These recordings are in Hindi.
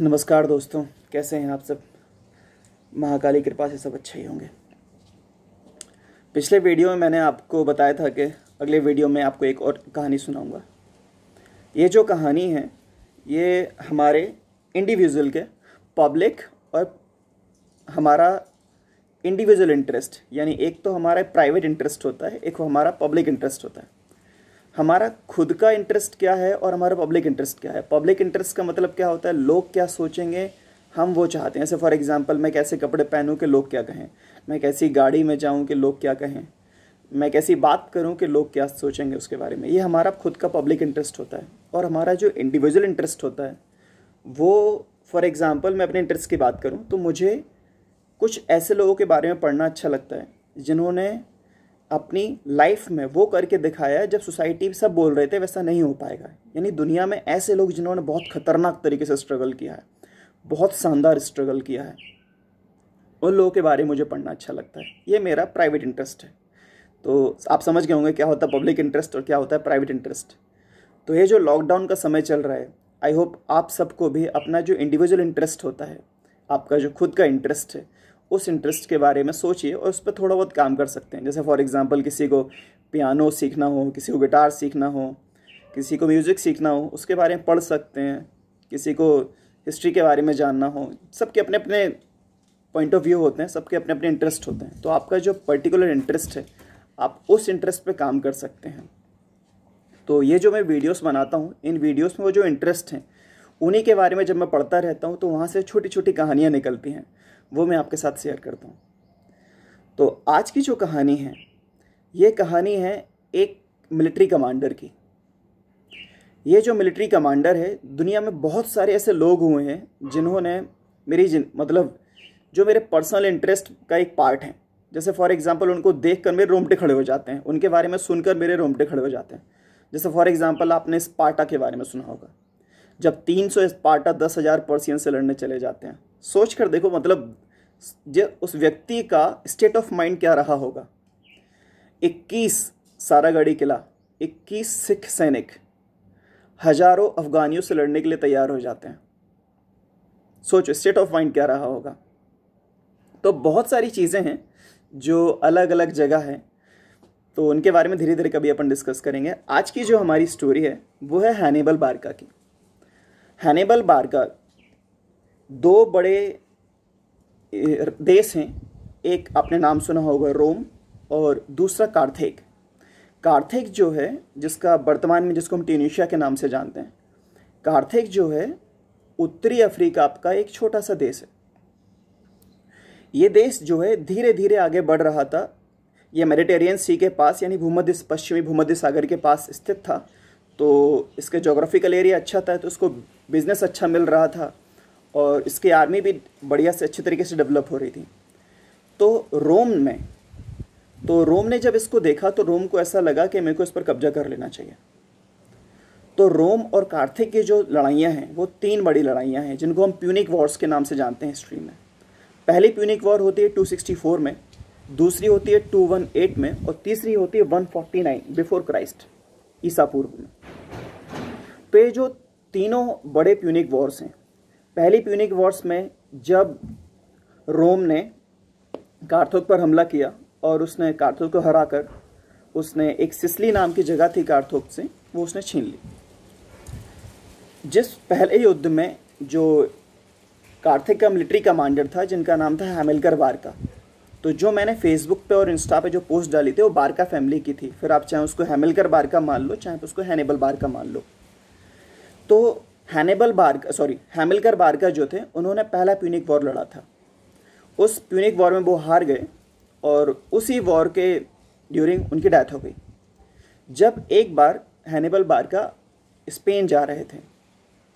नमस्कार दोस्तों कैसे हैं आप सब महाकाली कृपा से सब अच्छे ही होंगे पिछले वीडियो में मैंने आपको बताया था कि अगले वीडियो में आपको एक और कहानी सुनाऊंगा ये जो कहानी है ये हमारे इंडिविजुअल के पब्लिक और हमारा इंडिविजुअल इंटरेस्ट यानी एक तो हमारा प्राइवेट इंटरेस्ट होता है एक हमारा पब्लिक इंटरेस्ट होता है हमारा खुद का इंटरेस्ट क्या है और हमारा पब्लिक इंटरेस्ट क्या है पब्लिक इंटरेस्ट का मतलब क्या होता है लोग क्या सोचेंगे हम वो चाहते हैं जैसे फॉर एग्जांपल मैं कैसे कपड़े पहनूं कि लोग क्या कहें मैं कैसी गाड़ी में जाऊं कि लोग क्या कहें मैं कैसी बात करूं कि लोग क्या सोचेंगे उसके बारे में ये हमारा खुद का पब्लिक इंटरेस्ट होता है और हमारा जो इंडिविजुअल इंटरेस्ट होता है वो फॉर एग्ज़ाम्पल मैं अपने इंटरेस्ट की बात करूँ तो मुझे कुछ ऐसे लोगों के बारे में पढ़ना अच्छा लगता है जिन्होंने अपनी लाइफ में वो करके दिखाया है जब सोसाइटी सब बोल रहे थे वैसा नहीं हो पाएगा यानी दुनिया में ऐसे लोग जिन्होंने बहुत खतरनाक तरीके से स्ट्रगल किया है बहुत शानदार स्ट्रगल किया है उन लोगों के बारे में मुझे पढ़ना अच्छा लगता है ये मेरा प्राइवेट इंटरेस्ट है तो आप समझ गए होंगे क्या होता है पब्लिक इंटरेस्ट और क्या होता है प्राइवेट इंटरेस्ट तो ये जो लॉकडाउन का समय चल रहा है आई होप आप सबको भी अपना जो इंडिविजुअल इंटरेस्ट होता है आपका जो खुद का इंटरेस्ट है उस इंटरेस्ट के बारे में सोचिए और उस पर थोड़ा बहुत काम कर सकते हैं जैसे फॉर एग्ज़ाम्पल किसी को पियानो सीखना हो किसी को गिटार सीखना हो किसी को म्यूज़िक सीखना हो उसके बारे में पढ़ सकते हैं किसी को हिस्ट्री के बारे में जानना हो सबके अपने अपने पॉइंट ऑफ व्यू होते हैं सबके अपने अपने इंटरेस्ट होते हैं तो आपका जो पर्टिकुलर इंटरेस्ट है आप उस इंटरेस्ट पे काम कर सकते हैं तो ये जो मैं वीडियोस बनाता हूँ इन वीडियोस में वो जो इंटरेस्ट हैं उन्हीं के बारे में जब मैं पढ़ता रहता हूँ तो वहाँ से छोटी छोटी कहानियाँ निकलती हैं वो मैं आपके साथ शेयर करता हूँ तो आज की जो कहानी है ये कहानी है एक मिलिट्री कमांडर की ये जो मिलिट्री कमांडर है दुनिया में बहुत सारे ऐसे लोग हुए हैं जिन्होंने मेरी जिन मतलब जो मेरे पर्सनल इंटरेस्ट का एक पार्ट है जैसे फॉर एग्जांपल उनको देख कर मेरे रोमटे खड़े हो जाते हैं उनके बारे में सुनकर मेरे रोमटे खड़े हो जाते हैं जैसे फॉर एग्जांपल आपने स्पार्टा के बारे में सुना होगा जब 300 सौ स्पार्टा दस हज़ार पर्सियन से लड़ने चले जाते हैं सोच कर देखो मतलब जो उस व्यक्ति का स्टेट ऑफ माइंड क्या रहा होगा 21 सारागढ़ी किला 21 सिख सैनिक हजारों अफगानियों से लड़ने के लिए तैयार हो जाते हैं सोचो स्टेट ऑफ माइंड क्या रहा होगा तो बहुत सारी चीज़ें हैं जो अलग अलग जगह है तो उनके बारे में धीरे धीरे कभी अपन डिस्कस करेंगे आज की जो हमारी स्टोरी है वो है हैनिबल बारका की हैनेबल बार्गर दो बड़े देश हैं एक आपने नाम सुना होगा रोम और दूसरा कार्थेक कार्थेक जो है जिसका वर्तमान में जिसको हम ट्यूनिशिया के नाम से जानते हैं कार्थेक जो है उत्तरी अफ्रीका का एक छोटा सा देश है ये देश जो है धीरे धीरे आगे बढ़ रहा था ये मेडिटेरियन सी के पास यानी भूमध्य पश्चिमी भूमध्य सागर के पास स्थित था तो इसके जोग्राफिकल एरिया अच्छा था तो उसको बिज़नेस अच्छा मिल रहा था और इसकी आर्मी भी बढ़िया से अच्छे तरीके से डेवलप हो रही थी तो रोम में तो रोम ने जब इसको देखा तो रोम को ऐसा लगा कि मेरे को इस पर कब्जा कर लेना चाहिए तो रोम और कार्थिक की जो लड़ाइयाँ हैं वो तीन बड़ी लड़ाइयाँ हैं जिनको हम प्यूनिक वॉर्स के नाम से जानते हैं हिस्ट्री में पहली प्यूनिक वॉर होती है 264 में दूसरी होती है 218 में और तीसरी होती है 149 बिफोर क्राइस्ट ईसा पूर्व में पे जो तीनों बड़े प्यूनिक वॉर्स हैं पहली प्यूनिक वॉर्स में जब रोम ने कार्थोक पर हमला किया और उसने कार्थोक को हराकर उसने एक सिसली नाम की जगह थी कार्थोक से वो उसने छीन ली जिस पहले युद्ध में जो कार्थिक का मिलिट्री कमांडर था जिनका नाम था हेमिलकर बारका तो जो मैंने फेसबुक पे और इंस्टा पे जो पोस्ट डाली थी वो बारका फैमिली की थी फिर आप चाहे उसको हेमिलकर बारका मान लो चाहे उसको हैनिबल बारका मान लो तो हैनेबल बार सॉरी हैमिलकर बारकर जो थे उन्होंने पहला प्यूनिक वॉर लड़ा था उस प्यूनिक वॉर में वो हार गए और उसी वॉर के ड्यूरिंग उनकी डेथ हो गई जब एक बार हैनेबल बारका स्पेन जा रहे थे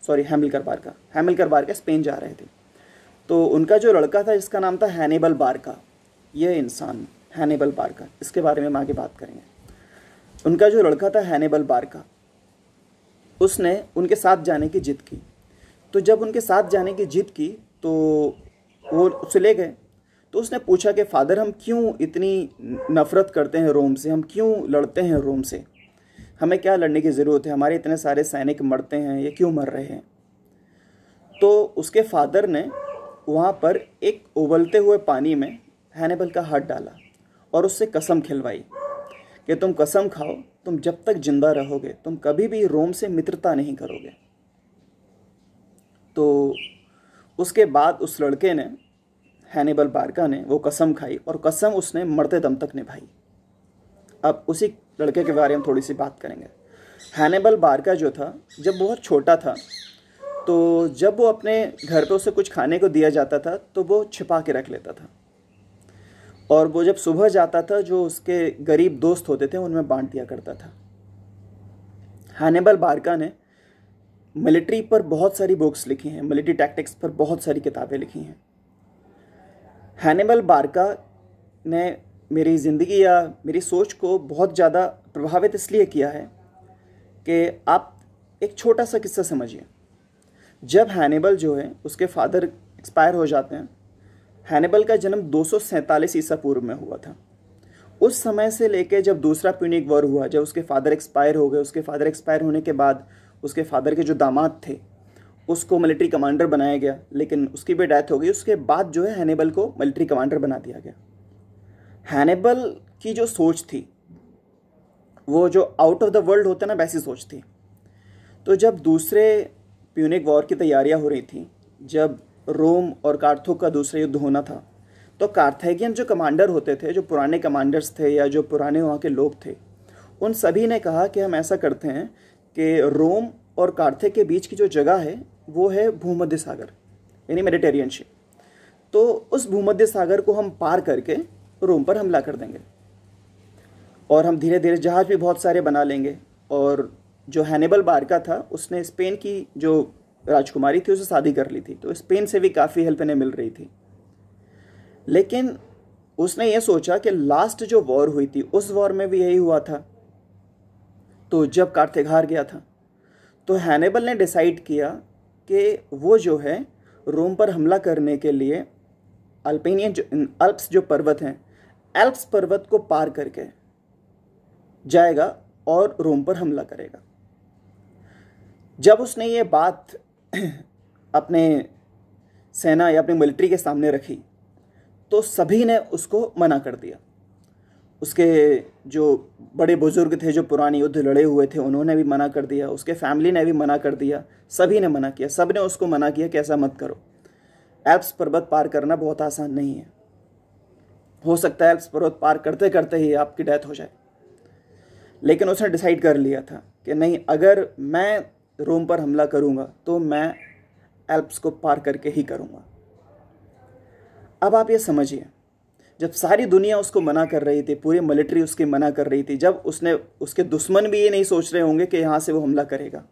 सॉरी हैमिलकर बारका हैमिलकर बारका स्पेन जा रहे थे तो उनका जो लड़का था जिसका नाम था हैनेबल बारका यह इंसान हैनेबल बारका इसके बारे में हम आगे बात करेंगे उनका जो लड़का था हैनेबल बारका उसने उनके साथ जाने की जिद की तो जब उनके साथ जाने की जिद की तो वो उसे ले गए तो उसने पूछा कि फादर हम क्यों इतनी नफ़रत करते हैं रोम से हम क्यों लड़ते हैं रोम से हमें क्या लड़ने की ज़रूरत है हमारे इतने सारे सैनिक मरते हैं ये क्यों मर रहे हैं तो उसके फादर ने वहाँ पर एक उबलते हुए पानी में हैनेबल का हाथ डाला और उससे कसम खिलवाई कि तुम कसम खाओ तुम जब तक जिंदा रहोगे तुम कभी भी रोम से मित्रता नहीं करोगे तो उसके बाद उस लड़के ने हैनिबल बारका ने वो कसम खाई और कसम उसने मरते दम तक निभाई अब उसी लड़के के बारे में थोड़ी सी बात करेंगे हैनिबल बारका जो था जब बहुत छोटा था तो जब वो अपने घर पे उसे कुछ खाने को दिया जाता था तो वो छिपा के रख लेता था और वो जब सुबह जाता था जो उसके गरीब दोस्त होते थे उनमें बांट दिया करता था हैनेबल बारका ने मिलिट्री पर बहुत सारी बुक्स लिखी हैं मिलिट्री टैक्टिक्स पर बहुत सारी किताबें लिखी हैं हैनेबल बारका ने मेरी ज़िंदगी या मेरी सोच को बहुत ज़्यादा प्रभावित इसलिए किया है कि आप एक छोटा सा किस्सा समझिए जब हैनेबल जो है उसके फादर एक्सपायर हो जाते हैं हैनिबल का जन्म दो सौ ईसा पूर्व में हुआ था उस समय से लेकर जब दूसरा प्यूनिक वॉर हुआ जब उसके फादर एक्सपायर हो गए उसके फादर एक्सपायर होने के बाद उसके फादर के जो दामाद थे उसको मिलिट्री कमांडर बनाया गया लेकिन उसकी भी डेथ हो गई उसके बाद जो है हैनिबल को मिलिट्री कमांडर बना दिया गया हैनिबल की जो सोच थी वो जो आउट ऑफ द वर्ल्ड होता ना वैसी सोच थी तो जब दूसरे प्यूनिक वॉर की तैयारियां हो रही थी जब रोम और कार्थो का दूसरा युद्ध होना था तो कार्थेगियन जो कमांडर होते थे जो पुराने कमांडर्स थे या जो पुराने वहाँ के लोग थे उन सभी ने कहा कि हम ऐसा करते हैं कि रोम और कार्थे के बीच की जो जगह है वो है भूमध्य सागर यानी मेडिटेरियन शिप तो उस भूमध्य सागर को हम पार करके रोम पर हमला कर देंगे और हम धीरे धीरे जहाज़ भी बहुत सारे बना लेंगे और जो हैनिबल बारका था उसने स्पेन की जो राजकुमारी थी उसे शादी कर ली थी तो स्पेन से भी काफ़ी हेल्प इन्हें मिल रही थी लेकिन उसने ये सोचा कि लास्ट जो वॉर हुई थी उस वॉर में भी यही हुआ था तो जब कार्थिक हार गया था तो हैनेबल ने डिसाइड किया कि वो जो है रोम पर हमला करने के लिए अल्पेनियन जो अल्प्स जो पर्वत हैं एल्प्स पर्वत को पार करके जाएगा और रोम पर हमला करेगा जब उसने ये बात अपने सेना या अपनी मिलिट्री के सामने रखी तो सभी ने उसको मना कर दिया उसके जो बड़े बुज़ुर्ग थे जो पुराने युद्ध लड़े हुए थे उन्होंने भी मना कर दिया उसके फैमिली ने भी मना कर दिया सभी ने मना किया सब ने उसको मना किया कि ऐसा मत करो एप्स पर्वत पार करना बहुत आसान नहीं है हो सकता है एल्प्स पर्वत पार करते करते ही आपकी डेथ हो जाए लेकिन उसने डिसाइड कर लिया था कि नहीं अगर मैं रोम पर हमला करूँगा तो मैं एल्प्स को पार करके ही करूँगा अब आप ये समझिए जब सारी दुनिया उसको मना कर रही थी पूरी मिलिट्री उसकी मना कर रही थी जब उसने उसके दुश्मन भी ये नहीं सोच रहे होंगे कि यहाँ से वो हमला करेगा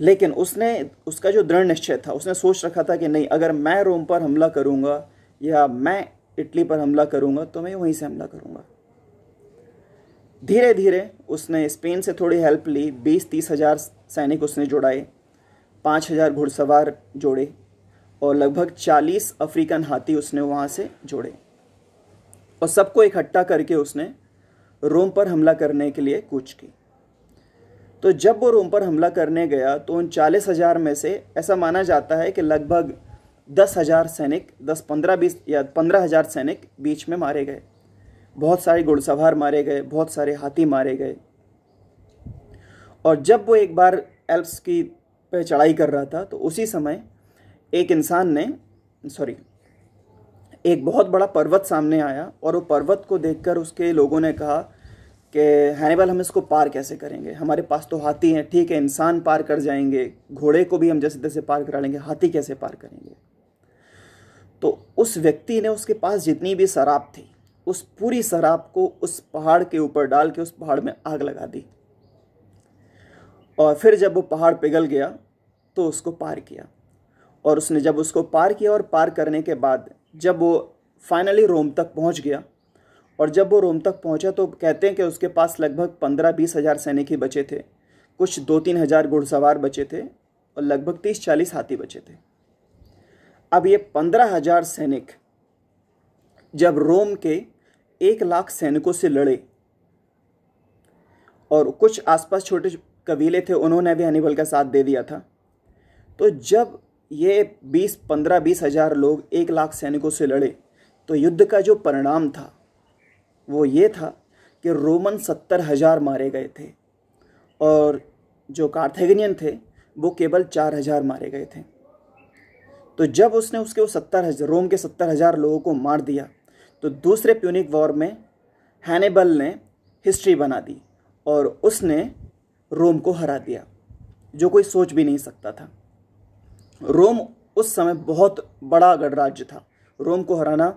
लेकिन उसने उसका जो दृढ़ निश्चय था उसने सोच रखा था कि नहीं अगर मैं रोम पर हमला करूँगा या मैं इटली पर हमला करूँगा तो मैं वहीं से हमला करूँगा धीरे धीरे उसने स्पेन से थोड़ी हेल्प ली बीस तीस हज़ार सैनिक उसने जुड़ाए पाँच हज़ार घुड़सवार जोड़े और लगभग चालीस अफ्रीकन हाथी उसने वहाँ से जोड़े और सबको इकट्ठा करके उसने रोम पर हमला करने के लिए कूच की तो जब वो रोम पर हमला करने गया तो उन चालीस हज़ार में से ऐसा माना जाता है कि लगभग दस हज़ार सैनिक दस पंद्रह बीस या पंद्रह हज़ार सैनिक बीच में मारे गए बहुत सारे घुड़सवार मारे गए बहुत सारे हाथी मारे गए और जब वो एक बार एल्प्स की पे चढ़ाई कर रहा था तो उसी समय एक इंसान ने सॉरी एक बहुत बड़ा पर्वत सामने आया और वो पर्वत को देखकर उसके लोगों ने कहा कि हैनिबल हम इसको पार कैसे करेंगे हमारे पास तो हाथी हैं ठीक है इंसान पार कर जाएंगे घोड़े को भी हम जैसे तैसे पार करा लेंगे हाथी कैसे पार करेंगे तो उस व्यक्ति ने उसके पास जितनी भी शराब थी उस पूरी शराब को उस पहाड़ के ऊपर डाल के उस पहाड़ में आग लगा दी और फिर जब वो पहाड़ पिघल गया तो उसको पार किया और उसने जब उसको पार किया और पार करने के बाद जब वो फाइनली रोम तक पहुंच गया और जब वो रोम तक पहुंचा तो कहते हैं कि उसके पास लगभग पंद्रह बीस हज़ार सैनिक ही बचे थे कुछ दो तीन हज़ार घुड़सवार बचे थे और लगभग तीस चालीस हाथी बचे थे अब ये पंद्रह हज़ार सैनिक जब रोम के एक लाख सैनिकों से लड़े और कुछ आसपास छोटे कबीले थे उन्होंने भी हनीबल का साथ दे दिया था तो जब ये बीस पंद्रह बीस हज़ार लोग एक लाख सैनिकों से लड़े तो युद्ध का जो परिणाम था वो ये था कि रोमन सत्तर हज़ार मारे गए थे और जो कार्थेगनियन थे वो केवल चार हज़ार मारे गए थे तो जब उसने उसके वो सत्तर हज़ार रोम के सत्तर हज़ार लोगों को मार दिया तो दूसरे प्यूनिक वॉर में हैनेबल ने हिस्ट्री बना दी और उसने रोम को हरा दिया जो कोई सोच भी नहीं सकता था रोम उस समय बहुत बड़ा गणराज्य था रोम को हराना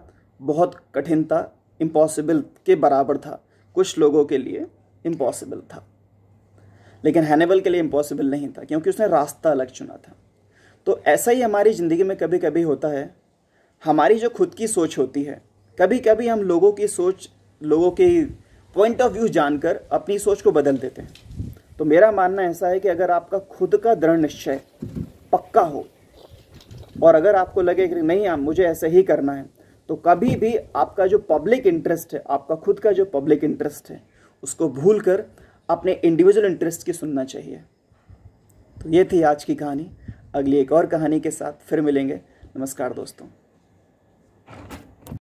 बहुत कठिन था इम्पॉसिबल के बराबर था कुछ लोगों के लिए इम्पॉसिबल था लेकिन हैनेबल के लिए इम्पॉसिबल नहीं था क्योंकि उसने रास्ता अलग चुना था तो ऐसा ही हमारी ज़िंदगी में कभी कभी होता है हमारी जो खुद की सोच होती है कभी कभी हम लोगों की सोच लोगों के पॉइंट ऑफ व्यू जानकर अपनी सोच को बदल देते हैं तो मेरा मानना ऐसा है कि अगर आपका खुद का दृढ़ निश्चय पक्का हो और अगर आपको लगे कि नहीं आप मुझे ऐसे ही करना है तो कभी भी आपका जो पब्लिक इंटरेस्ट है आपका खुद का जो पब्लिक इंटरेस्ट है उसको भूल कर अपने इंडिविजुअल इंटरेस्ट की सुनना चाहिए तो ये थी आज की कहानी अगली एक और कहानी के साथ फिर मिलेंगे नमस्कार दोस्तों